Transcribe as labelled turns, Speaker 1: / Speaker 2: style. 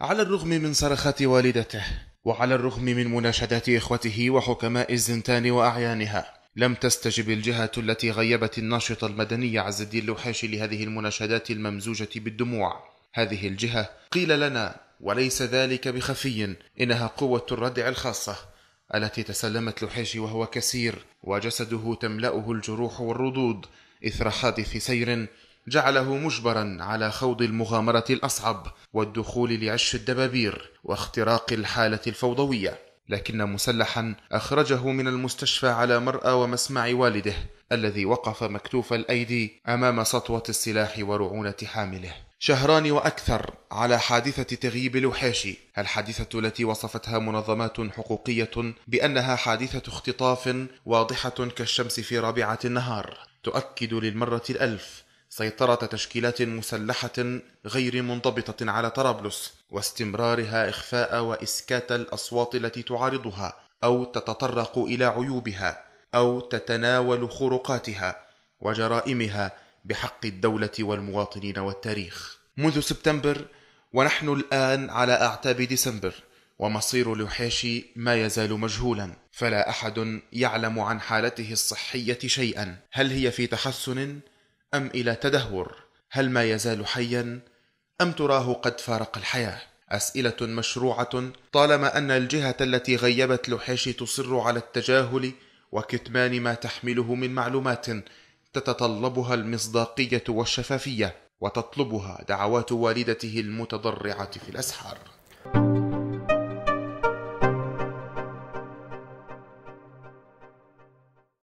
Speaker 1: على الرغم من صرخات والدته وعلى الرغم من مناشدات إخوته وحكماء الزنتان وأعيانها لم تستجب الجهة التي غيبت الناشط المدني عز الدين لوحاشي لهذه المناشدات الممزوجة بالدموع هذه الجهة قيل لنا وليس ذلك بخفي إنها قوة الردع الخاصة التي تسلمت لوحاشي وهو كسير وجسده تملأه الجروح والردود إثر حادث سير جعله مجبرا على خوض المغامره الاصعب والدخول لعش الدبابير واختراق الحاله الفوضويه لكن مسلحا اخرجه من المستشفى على مراى ومسمع والده الذي وقف مكتوف الايدي امام سطوه السلاح ورعونه حامله شهران واكثر على حادثه تغييب الوحاشي الحادثه التي وصفتها منظمات حقوقيه بانها حادثه اختطاف واضحه كالشمس في رابعه النهار تؤكد للمره الالف سيطرة تشكيلات مسلحة غير منضبطة على طرابلس واستمرارها إخفاء وإسكات الأصوات التي تعارضها أو تتطرق إلى عيوبها أو تتناول خروقاتها وجرائمها بحق الدولة والمواطنين والتاريخ منذ سبتمبر ونحن الآن على أعتاب ديسمبر ومصير لوحيشي ما يزال مجهولا فلا أحد يعلم عن حالته الصحية شيئا هل هي في تحسن أم إلى تدهور؟ هل ما يزال حيا؟ أم تراه قد فارق الحياة؟ أسئلة مشروعة طالما أن الجهة التي غيبت لوحيشي تصر على التجاهل وكتمان ما تحمله من معلومات تتطلبها المصداقية والشفافية وتطلبها دعوات والدته المتضرعة في الأسحار